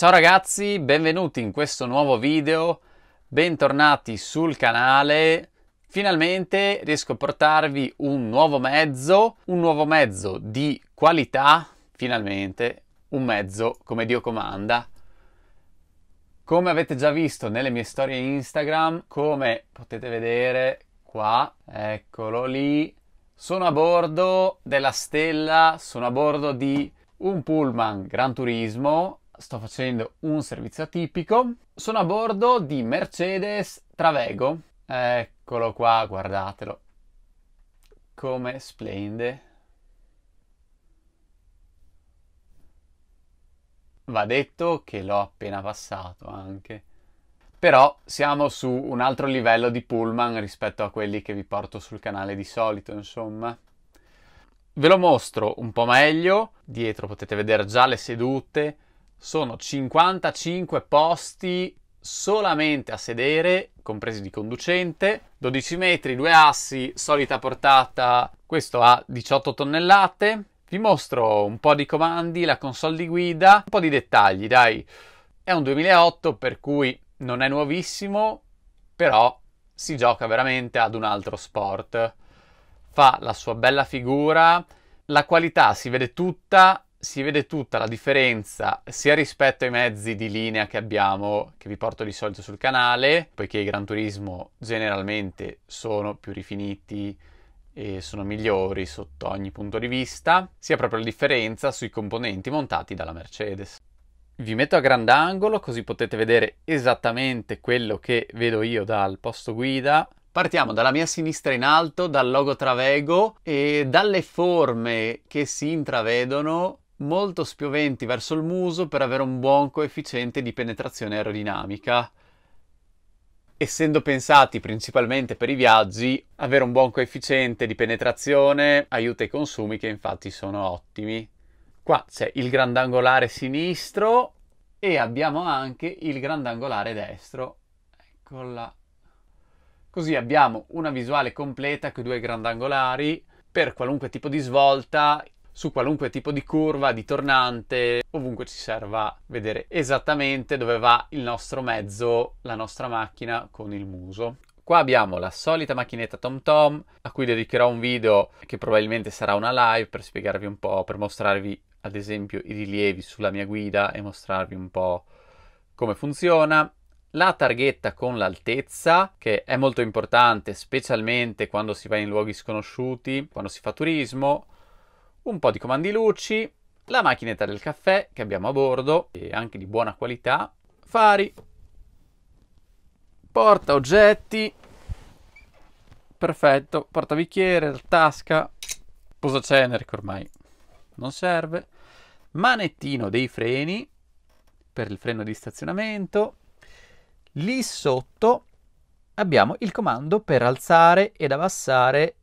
Ciao ragazzi, benvenuti in questo nuovo video, bentornati sul canale. Finalmente riesco a portarvi un nuovo mezzo, un nuovo mezzo di qualità, finalmente un mezzo come Dio comanda. Come avete già visto nelle mie storie Instagram, come potete vedere qua, eccolo lì, sono a bordo della Stella, sono a bordo di un pullman Gran Turismo sto facendo un servizio atipico. Sono a bordo di Mercedes Travego. Eccolo qua, guardatelo. Come splende. Va detto che l'ho appena passato anche. Però siamo su un altro livello di pullman rispetto a quelli che vi porto sul canale di solito, insomma. Ve lo mostro un po' meglio. Dietro potete vedere già le sedute sono 55 posti solamente a sedere, compresi di conducente, 12 metri, due assi, solita portata, questo ha 18 tonnellate. Vi mostro un po' di comandi, la console di guida, un po' di dettagli, dai. È un 2008 per cui non è nuovissimo, però si gioca veramente ad un altro sport. Fa la sua bella figura, la qualità si vede tutta, si vede tutta la differenza sia rispetto ai mezzi di linea che abbiamo, che vi porto di solito sul canale, poiché i Gran Turismo generalmente sono più rifiniti e sono migliori sotto ogni punto di vista, sia proprio la differenza sui componenti montati dalla Mercedes. Vi metto a grandangolo così potete vedere esattamente quello che vedo io dal posto guida. Partiamo dalla mia sinistra in alto, dal logo Travego e dalle forme che si intravedono molto spioventi verso il muso per avere un buon coefficiente di penetrazione aerodinamica. Essendo pensati principalmente per i viaggi, avere un buon coefficiente di penetrazione aiuta i consumi che infatti sono ottimi. Qua c'è il grandangolare sinistro e abbiamo anche il grandangolare destro. Eccola. Così abbiamo una visuale completa con i due grandangolari per qualunque tipo di svolta su qualunque tipo di curva, di tornante, ovunque ci serva vedere esattamente dove va il nostro mezzo, la nostra macchina con il muso. Qua abbiamo la solita macchinetta TomTom a cui dedicherò un video che probabilmente sarà una live per spiegarvi un po', per mostrarvi ad esempio i rilievi sulla mia guida e mostrarvi un po' come funziona. La targhetta con l'altezza, che è molto importante specialmente quando si va in luoghi sconosciuti, quando si fa turismo un po' di comandi luci, la macchinetta del caffè che abbiamo a bordo, e anche di buona qualità, fari, porta oggetti, perfetto, porta bicchiere, tasca, posacenere che ormai non serve, manettino dei freni per il freno di stazionamento, lì sotto abbiamo il comando per alzare ed abbassare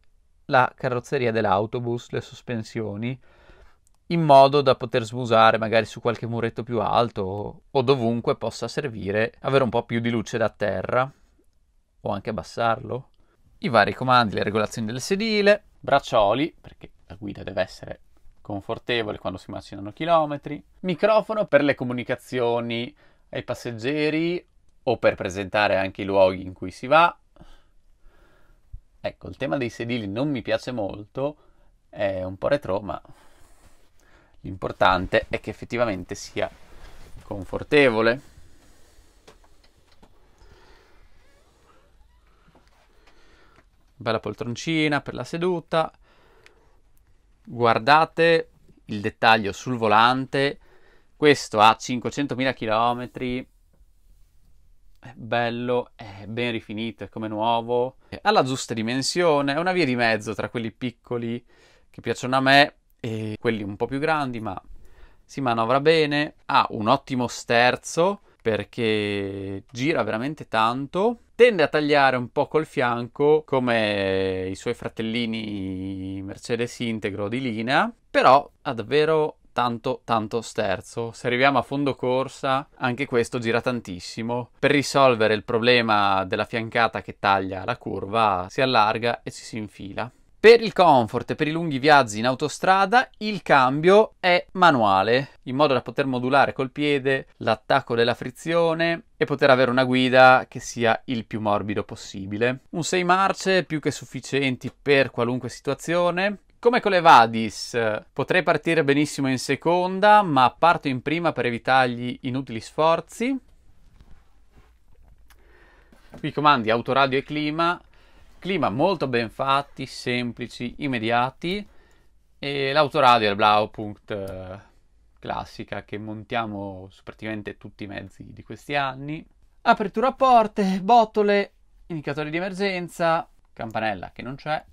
la carrozzeria dell'autobus, le sospensioni, in modo da poter smusare magari su qualche muretto più alto o, o dovunque possa servire, avere un po' più di luce da terra o anche abbassarlo. I vari comandi, le regolazioni del sedile, braccioli, perché la guida deve essere confortevole quando si macinano chilometri, microfono per le comunicazioni ai passeggeri o per presentare anche i luoghi in cui si va, Ecco, il tema dei sedili non mi piace molto, è un po' retro, ma l'importante è che effettivamente sia confortevole. Bella poltroncina per la seduta. Guardate il dettaglio sul volante. Questo ha 500.000 km è bello, è ben rifinito, è come nuovo, ha la giusta dimensione, è una via di mezzo tra quelli piccoli che piacciono a me e quelli un po' più grandi, ma si manovra bene, ha un ottimo sterzo perché gira veramente tanto, tende a tagliare un po' col fianco come i suoi fratellini Mercedes Integro di linea, però ha davvero tanto tanto sterzo. Se arriviamo a fondo corsa, anche questo gira tantissimo. Per risolvere il problema della fiancata che taglia la curva, si allarga e ci si infila. Per il comfort e per i lunghi viaggi in autostrada il cambio è manuale, in modo da poter modulare col piede l'attacco della frizione e poter avere una guida che sia il più morbido possibile. Un 6 marce più che sufficienti per qualunque situazione, come con le Vadis, potrei partire benissimo in seconda, ma parto in prima per evitargli inutili sforzi. Qui comandi autoradio e clima, clima molto ben fatti, semplici, immediati e l'autoradio è il Blaupunkt eh, classica che montiamo su praticamente tutti i mezzi di questi anni. Apertura porte, botole, indicatori di emergenza, campanella che non c'è,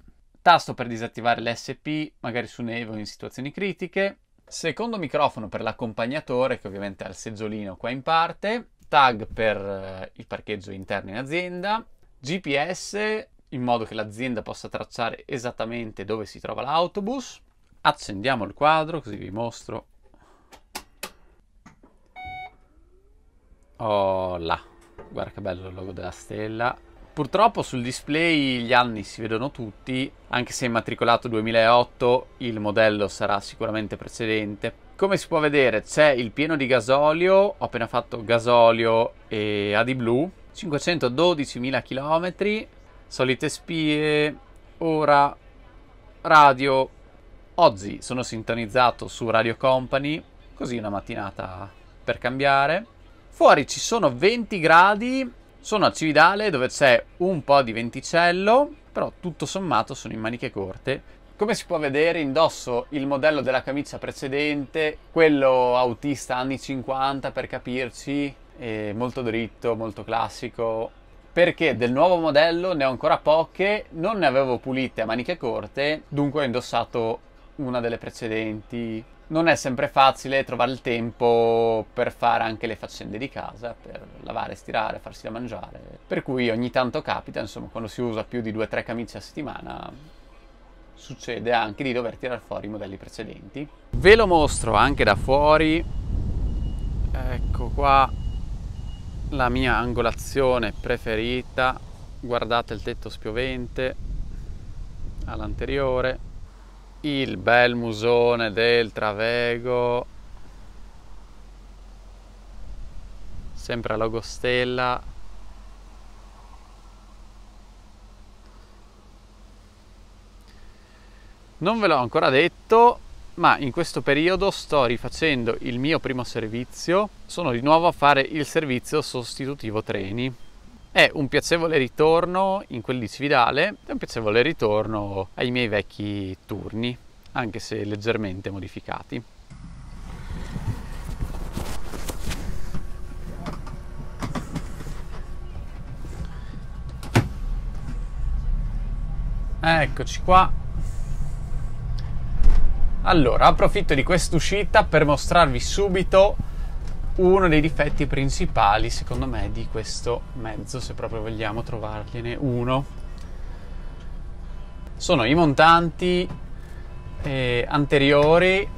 tasto per disattivare l'SP, magari su o in situazioni critiche, secondo microfono per l'accompagnatore, che ovviamente ha il seggiolino qua in parte, tag per eh, il parcheggio interno in azienda, GPS in modo che l'azienda possa tracciare esattamente dove si trova l'autobus. Accendiamo il quadro così vi mostro. Oh là, guarda che bello il logo della stella. Purtroppo sul display gli anni si vedono tutti, anche se immatricolato 2008 il modello sarà sicuramente precedente. Come si può vedere c'è il pieno di gasolio, ho appena fatto gasolio e AdiBlu, 512.000 km, solite spie, ora radio. Oggi sono sintonizzato su Radio Company, così una mattinata per cambiare. Fuori ci sono 20 gradi sono a cividale dove c'è un po' di venticello, però tutto sommato sono in maniche corte. Come si può vedere indosso il modello della camicia precedente, quello autista anni 50 per capirci, molto dritto, molto classico, perché del nuovo modello ne ho ancora poche, non ne avevo pulite a maniche corte, dunque ho indossato una delle precedenti non è sempre facile trovare il tempo per fare anche le faccende di casa, per lavare, stirare, farsi da mangiare. Per cui ogni tanto capita, insomma, quando si usa più di due o tre camicie a settimana, succede anche di dover tirare fuori i modelli precedenti. Ve lo mostro anche da fuori. Ecco qua la mia angolazione preferita. Guardate il tetto spiovente all'anteriore il bel musone del Travego, sempre a Logostella. Non ve l'ho ancora detto, ma in questo periodo sto rifacendo il mio primo servizio, sono di nuovo a fare il servizio sostitutivo treni. È un piacevole ritorno in quel di Svidale e un piacevole ritorno ai miei vecchi turni, anche se leggermente modificati. Eccoci qua. Allora, approfitto di quest'uscita per mostrarvi subito uno dei difetti principali, secondo me, di questo mezzo, se proprio vogliamo trovargliene uno, sono i montanti eh, anteriori.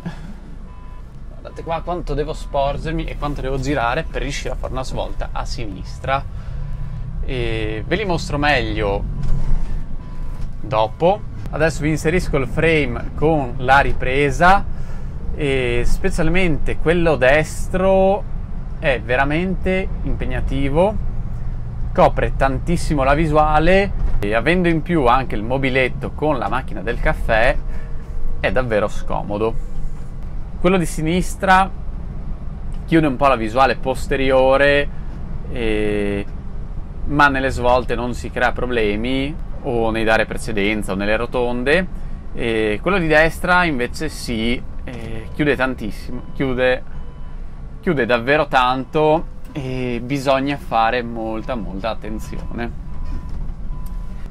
Guardate qua quanto devo sporgermi e quanto devo girare per riuscire a fare una svolta a sinistra. E ve li mostro meglio dopo. Adesso vi inserisco il frame con la ripresa e specialmente quello destro è veramente impegnativo, copre tantissimo la visuale e avendo in più anche il mobiletto con la macchina del caffè è davvero scomodo. Quello di sinistra chiude un po' la visuale posteriore e... ma nelle svolte non si crea problemi o nei dare precedenza o nelle rotonde e quello di destra invece sì chiude tantissimo, chiude, chiude davvero tanto e bisogna fare molta molta attenzione.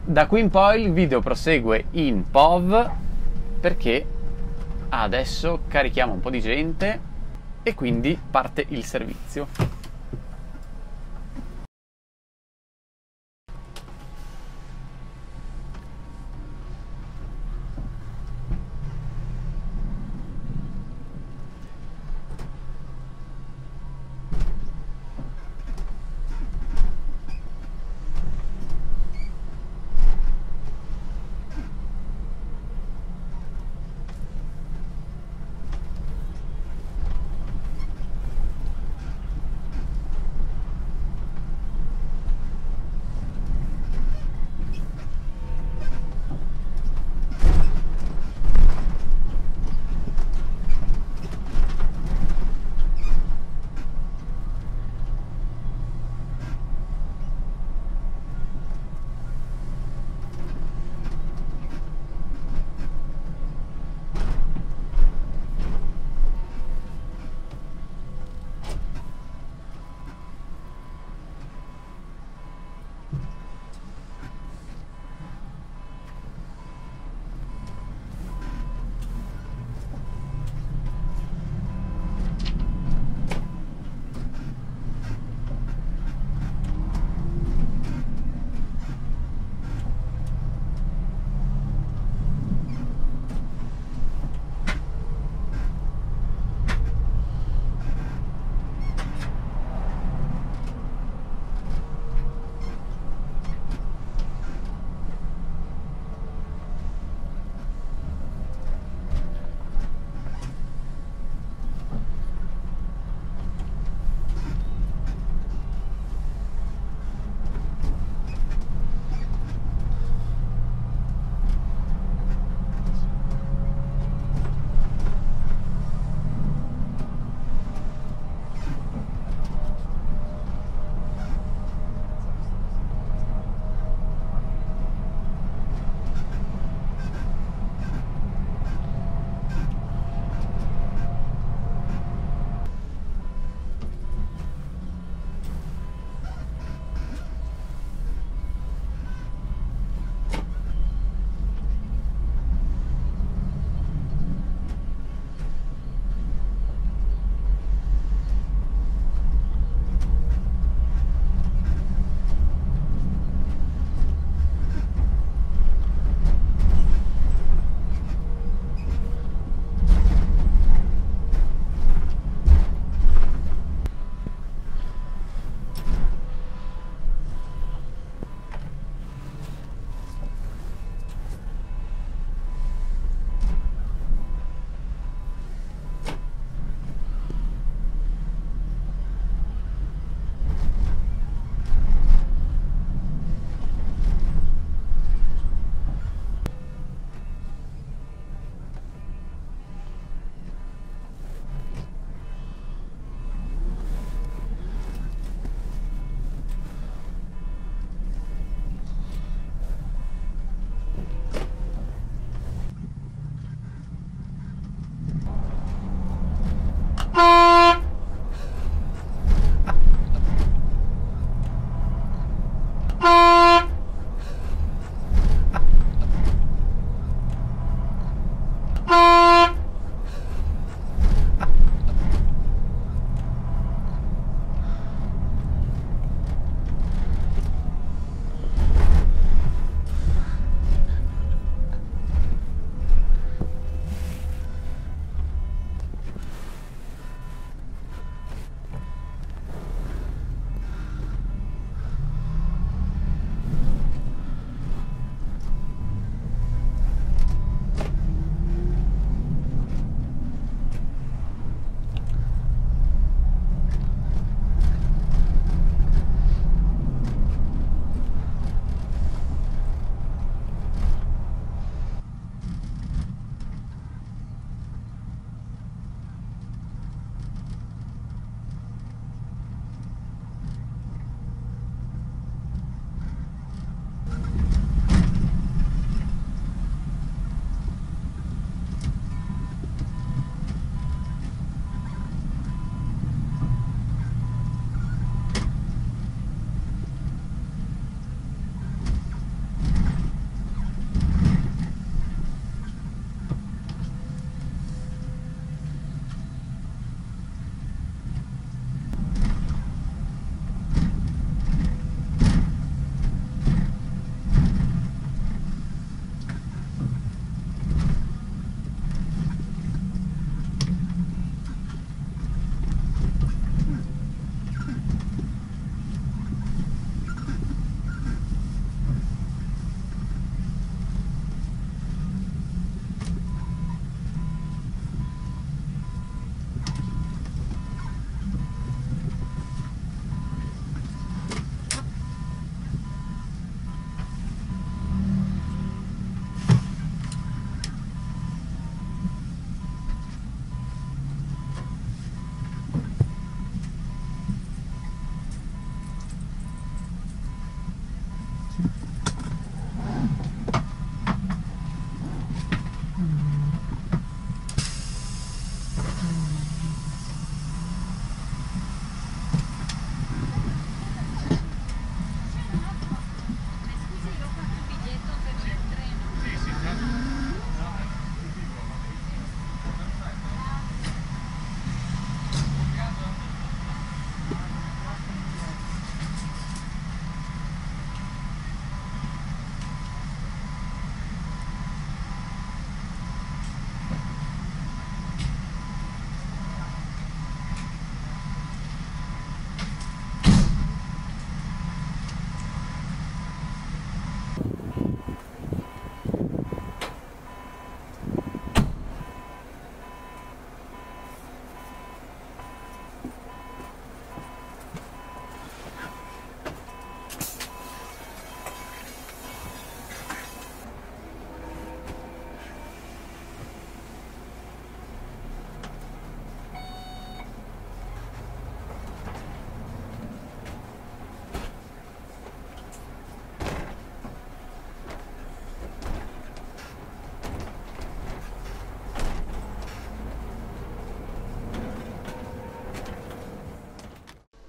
Da qui in poi il video prosegue in POV perché adesso carichiamo un po' di gente e quindi parte il servizio.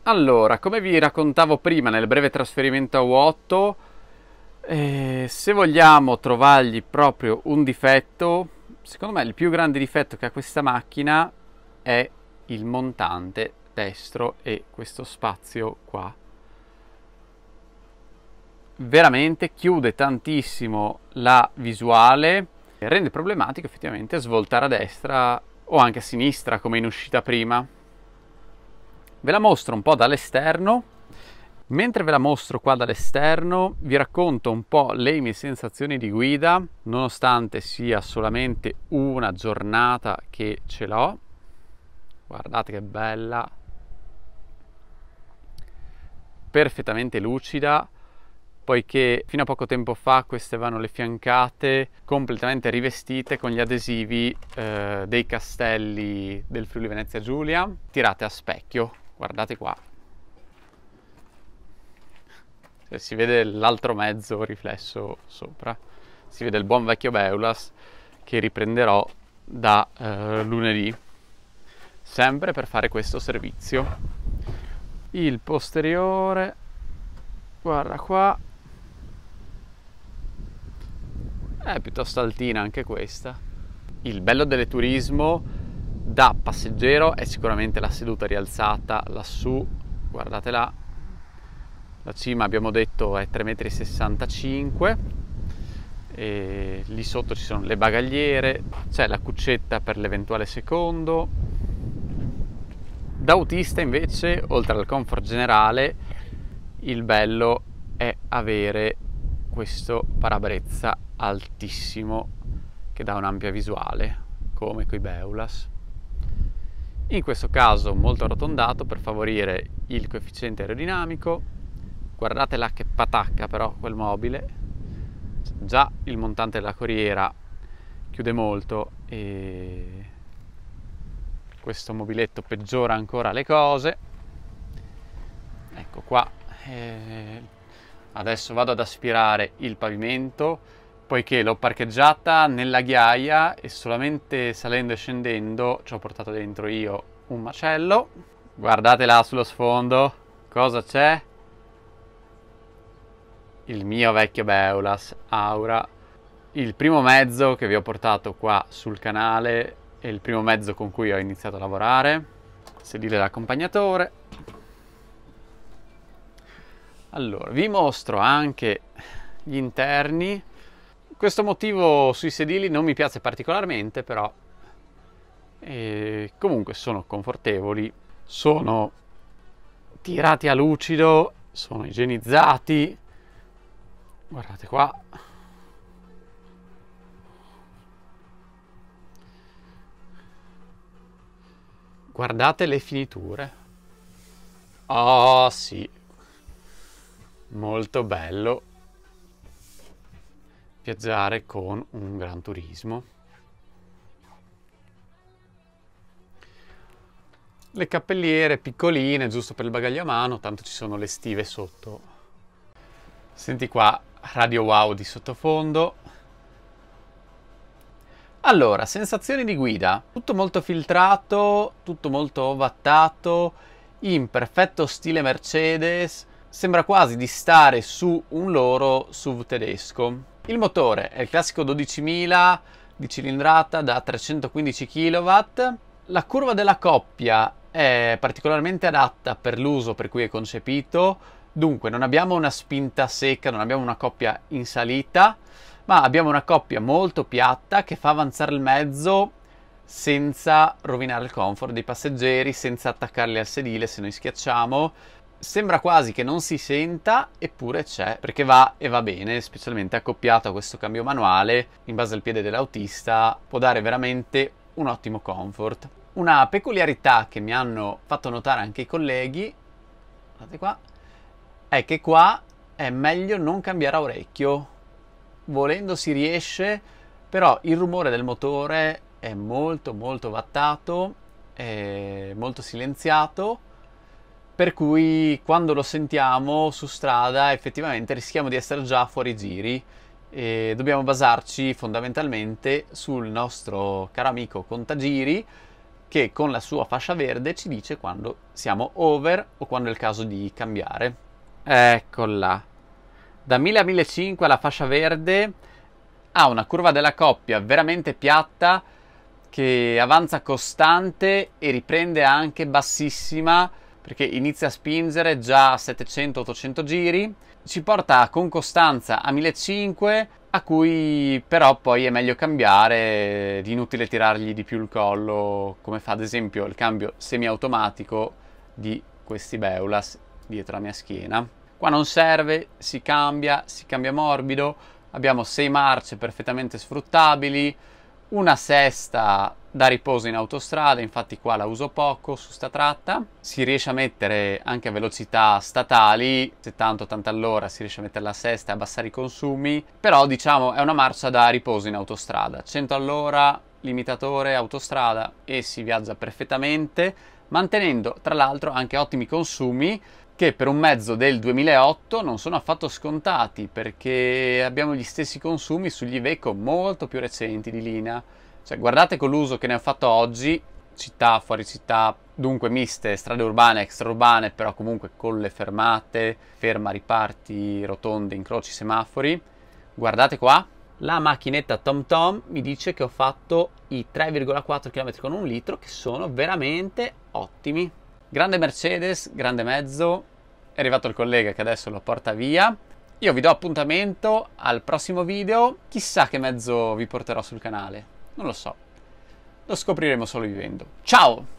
Allora, come vi raccontavo prima nel breve trasferimento a U8, eh, se vogliamo trovargli proprio un difetto, secondo me il più grande difetto che ha questa macchina è il montante destro e questo spazio qua. Veramente chiude tantissimo la visuale e rende problematico effettivamente svoltare a destra o anche a sinistra come in uscita prima. Ve la mostro un po' dall'esterno. Mentre ve la mostro qua dall'esterno vi racconto un po' le mie sensazioni di guida, nonostante sia solamente una giornata che ce l'ho. Guardate che bella, perfettamente lucida poiché fino a poco tempo fa queste vanno le fiancate completamente rivestite con gli adesivi eh, dei castelli del Friuli Venezia Giulia tirate a specchio Guardate qua. Cioè, si vede l'altro mezzo riflesso sopra. Si vede il buon vecchio Beulas che riprenderò da eh, lunedì. Sempre per fare questo servizio. Il posteriore. Guarda qua. È piuttosto altina anche questa. Il bello del turismo da passeggero è sicuramente la seduta rialzata lassù, guardate là, la cima abbiamo detto è 3,65 m e lì sotto ci sono le bagagliere, c'è la cuccetta per l'eventuale secondo. Da autista invece, oltre al comfort generale, il bello è avere questo parabrezza altissimo che dà un'ampia visuale, come coi Beulas in questo caso molto arrotondato per favorire il coefficiente aerodinamico. Guardate là che patacca però quel mobile, già il montante della corriera chiude molto e questo mobiletto peggiora ancora le cose. Ecco qua, eh, adesso vado ad aspirare il pavimento poiché l'ho parcheggiata nella ghiaia e solamente salendo e scendendo ci ho portato dentro io un macello. Guardate là sullo sfondo cosa c'è. Il mio vecchio Beulas Aura, il primo mezzo che vi ho portato qua sul canale e il primo mezzo con cui ho iniziato a lavorare. Sedile d'accompagnatore. Allora, vi mostro anche gli interni questo motivo sui sedili non mi piace particolarmente, però e eh, comunque sono confortevoli, sono tirati a lucido, sono igienizzati. Guardate qua. Guardate le finiture. Oh sì, molto bello viaggiare con un gran turismo. Le cappelliere piccoline, giusto per il bagaglio a mano, tanto ci sono le stive sotto. Senti qua, radio wow di sottofondo. Allora, sensazioni di guida. Tutto molto filtrato, tutto molto ovattato, in perfetto stile Mercedes. Sembra quasi di stare su un loro SUV tedesco. Il motore è il classico 12.000 di cilindrata da 315 kW. La curva della coppia è particolarmente adatta per l'uso per cui è concepito, dunque non abbiamo una spinta secca, non abbiamo una coppia in salita, ma abbiamo una coppia molto piatta che fa avanzare il mezzo senza rovinare il comfort dei passeggeri, senza attaccarli al sedile se noi schiacciamo Sembra quasi che non si senta, eppure c'è, perché va e va bene, specialmente accoppiato a questo cambio manuale, in base al piede dell'autista, può dare veramente un ottimo comfort. Una peculiarità che mi hanno fatto notare anche i colleghi, guardate qua, è che qua è meglio non cambiare a orecchio. Volendo si riesce, però il rumore del motore è molto molto vattato, è molto silenziato, per cui quando lo sentiamo su strada effettivamente rischiamo di essere già fuori giri e dobbiamo basarci fondamentalmente sul nostro caro amico Contagiri che con la sua fascia verde ci dice quando siamo over o quando è il caso di cambiare. Eccola. Da 1000 a 1500 la fascia verde ha una curva della coppia veramente piatta che avanza costante e riprende anche bassissima perché inizia a spingere già a 700-800 giri, ci porta con costanza a 1500 a cui però poi è meglio cambiare, è inutile tirargli di più il collo come fa ad esempio il cambio semiautomatico di questi Beulas dietro la mia schiena. Qua non serve, si cambia, si cambia morbido, abbiamo 6 marce perfettamente sfruttabili, una sesta da riposo in autostrada, infatti qua la uso poco su sta tratta. Si riesce a mettere anche a velocità statali, 70-80 all'ora si riesce a mettere la sesta e abbassare i consumi, però diciamo è una marcia da riposo in autostrada, 100 all'ora, limitatore, autostrada e si viaggia perfettamente mantenendo tra l'altro anche ottimi consumi che per un mezzo del 2008 non sono affatto scontati perché abbiamo gli stessi consumi sugli Iveco molto più recenti di Lina. Cioè, guardate con l'uso che ne ho fatto oggi, città, fuori città, dunque miste, strade urbane, extraurbane, però comunque con le fermate, ferma, riparti, rotonde, incroci, semafori. Guardate qua, la macchinetta TomTom mi dice che ho fatto i 3,4 km con un litro che sono veramente ottimi. Grande Mercedes, grande mezzo, è arrivato il collega che adesso lo porta via. Io vi do appuntamento al prossimo video, chissà che mezzo vi porterò sul canale, non lo so, lo scopriremo solo vivendo. Ciao!